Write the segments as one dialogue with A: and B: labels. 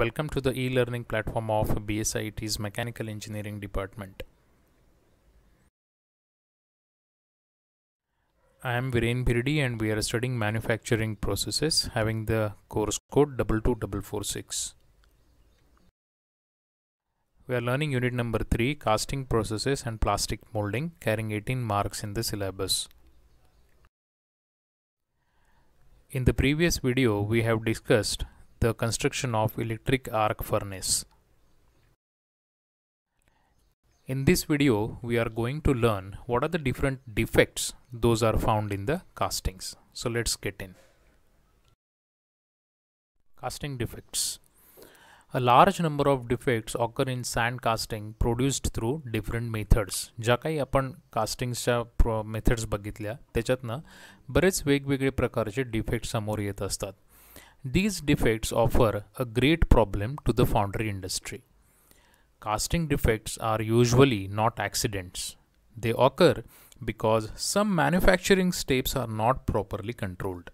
A: Welcome to the e-learning platform of BSIT's Mechanical Engineering Department. I am Viren Birdi and we are studying manufacturing processes having the course code 22446. We are learning unit number 3 casting processes and plastic molding carrying 18 marks in the syllabus. In the previous video we have discussed the construction of electric arc furnace. In this video, we are going to learn what are the different defects those are found in the castings. So let's get in. Casting defects. A large number of defects occur in sand casting produced through different methods. ज्या काही आपण कास्टिंग्सच्या methods बघितल्या त्याच्यातनं बरेच वेगवेगळे प्रकारचे defect समोर येत असतात These defects offer a great problem to the foundry industry casting defects are usually not accidents. They occur because some manufacturing steps are not properly controlled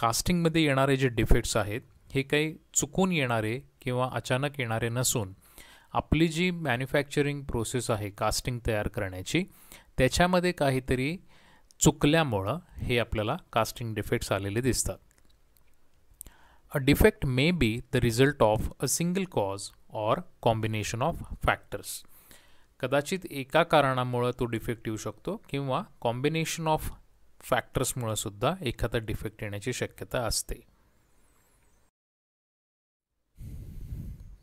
A: कास्टिंगमध्ये येणारे जे डिफेक्ट्स आहेत हे काही चुकून येणारे किंवा अचानक येणारे नसून आपली जी मॅन्युफॅक्चरिंग प्रोसेस आहे कास्टिंग तयार करण्याची त्याच्यामध्ये काहीतरी चुकल्यामुळं हे आपल्याला कास्टिंग डिफेक्ट्स आलेले दिसतात A defect may be the result of a single cause or combination of factors. कदाचित एका कारणामुळं तो डिफेक्ट येऊ शकतो किंवा कॉम्बिनेशन ऑफ फॅक्टर्समुळं सुद्धा एखादा डिफेक्ट येण्याची शक्यता असते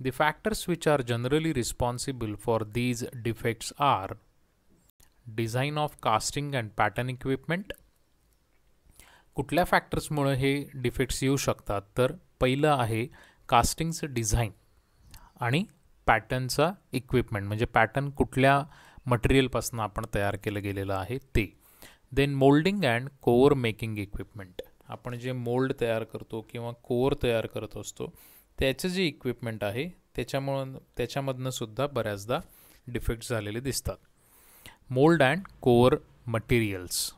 A: The factors which are generally responsible for these defects are design of casting and pattern equipment, कुठल्या फॅक्टर्समुळं हे डिफेक्ट्स येऊ शकतात तर पहिलं आहे कास्टिंगचं डिझाईन आणि पॅटर्नचा इक्विपमेंट म्हणजे पॅटर्न कुठल्या मटेरियलपासून आपण तयार केलं गेलेलं आहे ते then moulding and core making equipment आपण जे मोल्ड तयार करतो किंवा कोअर तयार करत असतो त्याचं जे इक्विपमेंट आहे त्याच्यामुळं त्याच्यामधनंसुद्धा सुद्धा बऱ्याचदा डिफेक्ट झालेले दिसतात mould and core materials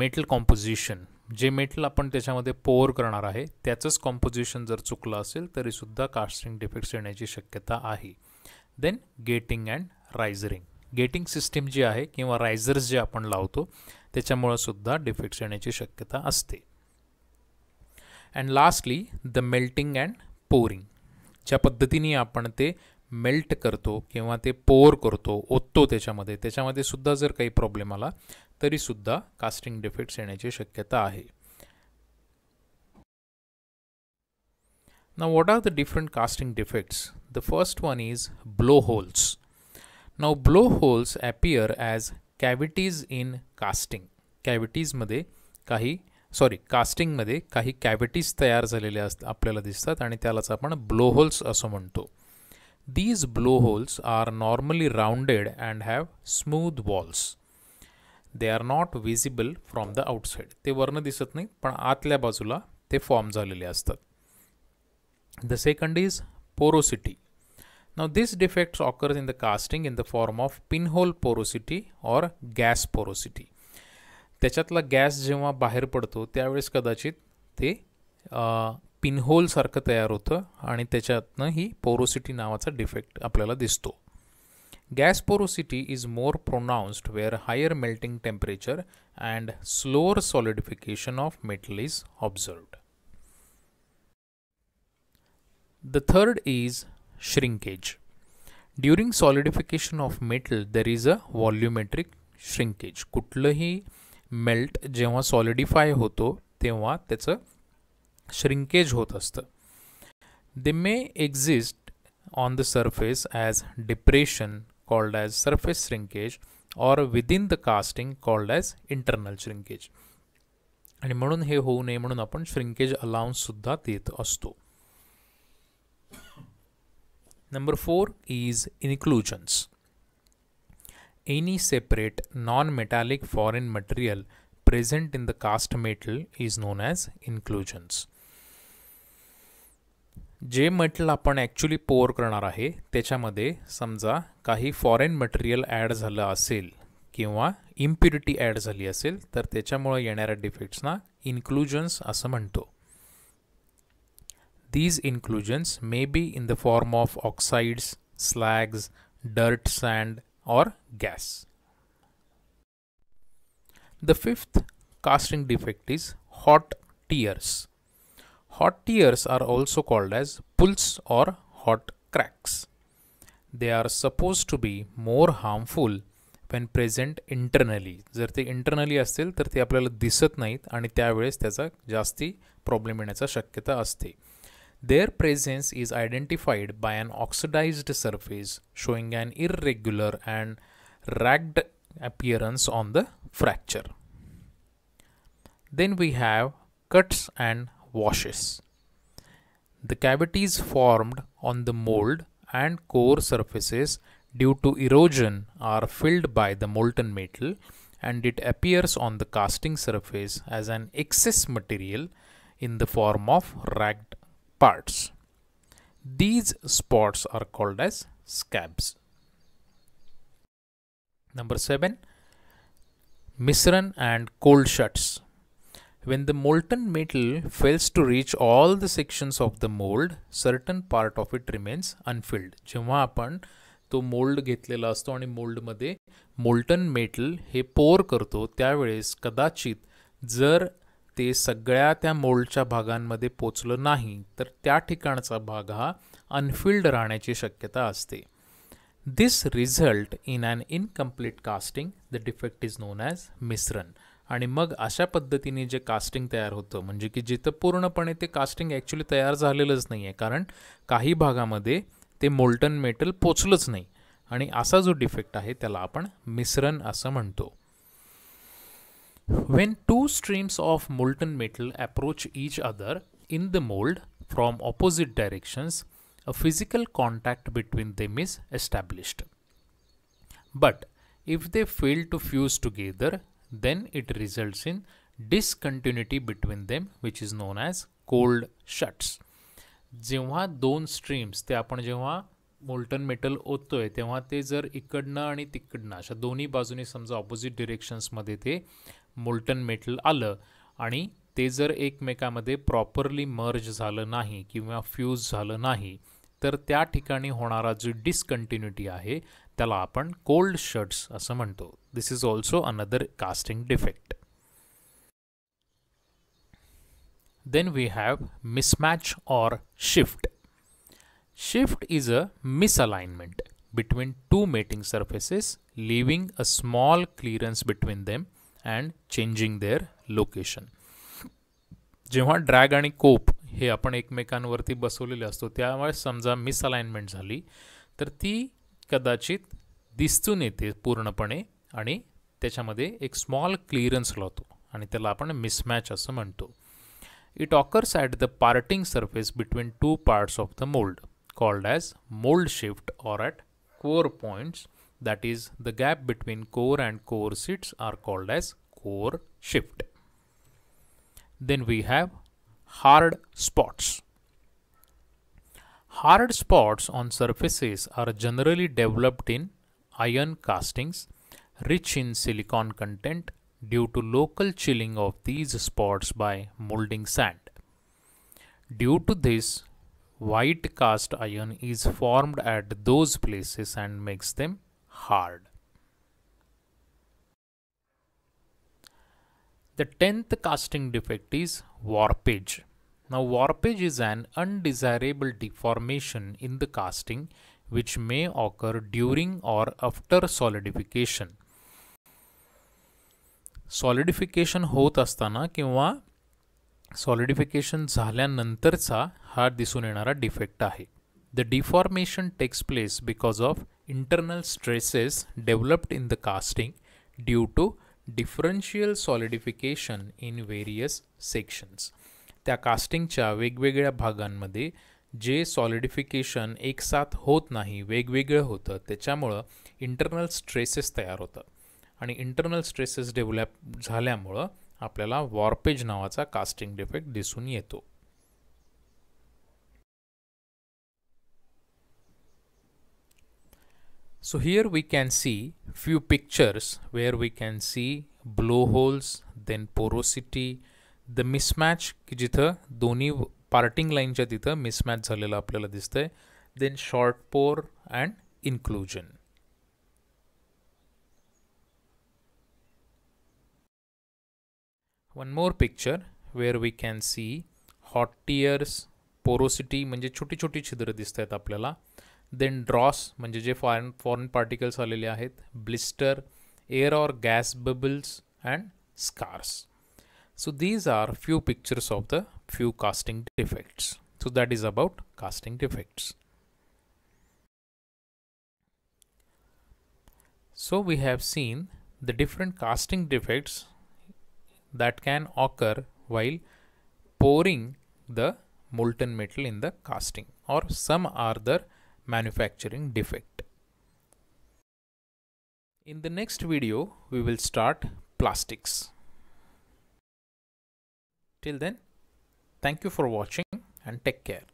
A: metal composition जे मेटल आपण त्याच्यामध्ये पोअर करणार आहे त्याचंच कॉम्पोजिशन जर चुकलं असेल तरीसुद्धा कास्टिंग डिफेक्ट्स येण्याची शक्यता आहे then gating and risering gating system जी आहे किंवा रायझर्स जे आपण लावतो त्याच्यामुळं सुद्धा डिफेक्ट्स येण्याची शक्यता असते and lastly the melting and pouring ज्या पद्धतीने आपण ते मेल्ट करतो किंवा ते पोअर करतो ओततो त्याच्यामध्ये त्याच्यामध्ये सुद्धा जर काही प्रॉब्लेम आला तरीसुद्धा कास्टिंग डिफेक्ट्स येण्याची शक्यता आहे what are the different casting defects the first one is blow holes नाव blow holes appear as cavities in casting कॅव्हिटीजमध्ये काही सॉरी कास्टिंगमध्ये काही कॅव्हिटीज तयार झालेल्या असतात आपल्याला दिसतात आणि त्यालाच आपण ब्लो होल्स असं म्हणतो these blow holes are normally rounded and have smooth walls they are not visible from the outside ते वर्ण दिसत नाही पण आतल्या बाजूला ते फॉर्म झालेले असतात द सेकंड इज पोरोसिटी नाव this defects occurs in the casting in the form of pinhole porosity or gas porosity त्याच्यातला गॅस जेव्हा बाहेर पडतो त्यावेळेस कदाचित ते पिनहोलसारखं तयार होतं आणि त्याच्यातनं ही पोरोसिटी नावाचा डिफेक्ट आपल्याला दिसतो Gas porosity is more pronounced where higher melting temperature and slower solidification of metal is observed. The third is shrinkage. During solidification of metal, there is a volumetric shrinkage कुठलंही melt जेव्हा solidify होतो तेव्हा त्याचं shrinkage होत They may exist on the surface as depression called as surface shrinkage or within the casting called as internal shrinkage आणि म्हणून हे होऊ नये म्हणून आपण श्रिंकेज अलाउन्ससुद्धा देत असतो number four is inclusions any separate non metallic foreign material present in the cast metal is known as inclusions जे मटेरियल आपण ॲक्च्युली पोअर करणार आहे त्याच्यामध्ये समजा काही फॉरेन मटेरियल ॲड झालं असेल किंवा इम्प्युरिटी ॲड झाली असेल तर त्याच्यामुळे येणाऱ्या डिफेक्ट्सना इन्क्लुजन्स असं म्हणतो these inclusions may be in the form of oxides slags dirt sand or gas the fifth casting defect is hot tears Hot tears are also called as pulse or hot cracks. They are supposed to be more harmful when present internally. जर ते internally असतील तर ते आपल्याला दिसत नाहीत आणि त्यावेळेस त्याचा जास्ती प्रॉब्लेम येण्याचा शक्यता असते. Their presence is identified by an oxidized surface showing an irregular and ragged appearance on the fracture. Then we have cuts and washes. The cavities formed on the mold and core surfaces due to erosion are filled by the molten metal and it appears on the casting surface as an excess material in the form of ragged parts. These spots are called as scabs. Number 7. Misran and cold shuts. When the molten metal fails to reach all the sections of the mold, certain part of it remains unfilled. जेव्हा आपण तो mould घेतलेला असतो आणि मोल्डमध्ये molten metal हे पोर करतो त्यावेळेस कदाचित जर ते सगळ्या त्या मोल्डच्या भागांमध्ये पोचलं नाही तर त्या ठिकाणचा भाग हा अनफिल्ड राहण्याची शक्यता असते this result in an incomplete casting the defect is known as misrun आणि मग अशा पद्धतीने जे कास्टिंग तयार होतं म्हणजे की जिथं पूर्णपणे ते कास्टिंग ॲक्च्युली तयार झालेलंच नाही आहे कारण काही भागामध्ये ते मोल्टन मेटल पोचलंच नाही आणि असा जो डिफेक्ट आहे त्याला आपण मिश्रण असं म्हणतो when two streams of molten metal approach each other in the mould from opposite directions a physical contact between them is established but if they fail to fuse together then it results in discontinuity between them which is known as cold shuts जेव्हा दोन streams ते आपण जेव्हा molten metal ओततोय तेव्हा ते जर इकडनं आणि तिकडनं अशा दोन्ही बाजूने समजा ऑपोजिट डिरेक्शन्समध्ये ते मोल्टन मेटल आलं आणि ते जर एकमेकामध्ये प्रॉपरली मर्ज झालं नाही किंवा फ्यूज झालं नाही तर त्या ठिकाणी होणारा जी डिसकंटिन्युटी आहे त्याला आपण कोल्ड शर्ट्स असं म्हणतो this is also another casting defect then we have mismatch or shift shift is a misalignment between two mating surfaces leaving a small clearance between them and changing their location जेव्हा drag आणि cope हे आपण एकमेकांवरती बसवलेले असतो त्यामुळे समजा misalignment झाली तर ती कदाचित दिसून येते पूर्णपणे आणि त्याच्यामध्ये एक स्मॉल क्लिअरन्स लावतो आणि त्याला आपण मिसमॅच असं म्हणतो it occurs at the parting surface between two parts of the mould called as mould shift or at core points that is the gap between core and core seats are called as core shift then we have hard spots. Hard spots on surfaces are generally developed in iron castings rich in silicon content due to local chilling of these spots by molding sand. Due to this, white cast iron is formed at those places and makes them hard. The tenth casting defect is warpage. Now, warpage is an undesirable deformation in the casting which may occur during or after solidification. Solidification होत असताना किंवा solidification झाल्यानंतरचा हा दिसून येणारा defect आहे. The deformation takes place because of internal stresses developed in the casting due to differential solidification in various sections त्या कास्टिंगच्या वेगवेगळ्या भागांमध्ये जे सॉलिडिफिकेशन एकसाथ होत नाही वेगवेगळं होतं त्याच्यामुळं इंटरनल स्ट्रेसेस तयार होतात आणि इंटरनल स्ट्रेसेस डेव्हलप झाल्यामुळं आपल्याला वॉर्पेज नावाचा कास्टिंग डिफेक्ट दिसून येतो So here we can see few pictures where we can see blowholes, then porosity, the mismatch jitha doni parting line cha jitha mismatch zhalela aplela dishtay, then short pore and inclusion. One more picture where we can see hot tears, porosity, manje chuti chuti chidra dishtayat then dross म्हणजे जे foreign foreign particles आलेले आहेत blister air or gas bubbles and scars so these are few pictures of the few casting defects so that is about casting defects so we have seen the different casting defects that can occur while pouring the molten metal in the casting or some other manufacturing defect. In the next video, we will start plastics. Till then, thank you for watching and take care.